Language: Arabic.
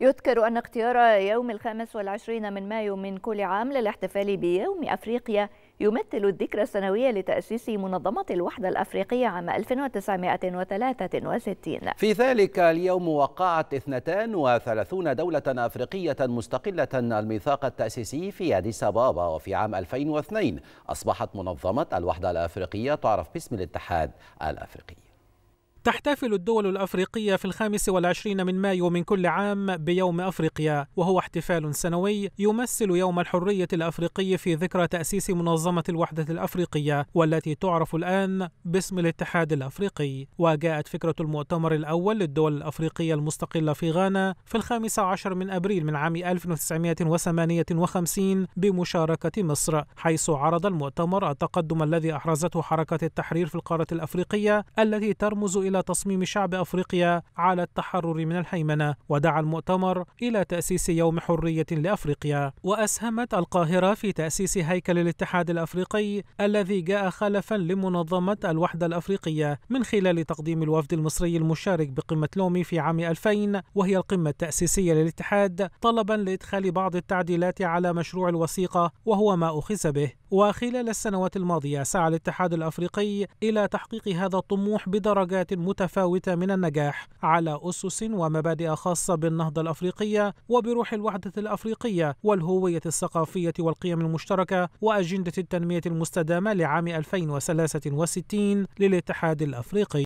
يذكر أن اختيار يوم الخامس والعشرين من مايو من كل عام للاحتفال بيوم أفريقيا يمثل الذكرى السنوية لتأسيس منظمة الوحدة الأفريقية عام 1963 في ذلك اليوم وقعت 32 دولة أفريقية مستقلة الميثاق التأسيسي في أديس أبابا وفي عام 2002 أصبحت منظمة الوحدة الأفريقية تعرف باسم الاتحاد الأفريقي تحتفل الدول الأفريقية في الخامس والعشرين من مايو من كل عام بيوم أفريقيا وهو احتفال سنوي يمثل يوم الحرية الأفريقي في ذكرى تأسيس منظمة الوحدة الأفريقية والتي تعرف الآن باسم الاتحاد الأفريقي وجاءت فكرة المؤتمر الأول للدول الأفريقية المستقلة في غانا في الخامس عشر من أبريل من عام 1958 بمشاركة مصر حيث عرض المؤتمر التقدم الذي أحرزته حركة التحرير في القارة الأفريقية التي ترمز إلى تصميم شعب أفريقيا على التحرر من الهيمنة ودعا المؤتمر إلى تأسيس يوم حرية لأفريقيا وأسهمت القاهرة في تأسيس هيكل الاتحاد الأفريقي الذي جاء خلفا لمنظمة الوحدة الأفريقية من خلال تقديم الوفد المصري المشارك بقمة لومي في عام 2000 وهي القمة التأسيسية للاتحاد طلبا لإدخال بعض التعديلات على مشروع الوثيقة وهو ما أخذ به وخلال السنوات الماضية سعى الاتحاد الأفريقي إلى تحقيق هذا الطموح بدرجات متفاوتة من النجاح على أسس ومبادئ خاصة بالنهضة الأفريقية وبروح الوحدة الأفريقية والهوية الثقافية والقيم المشتركة وأجندة التنمية المستدامة لعام 2063 للاتحاد الأفريقي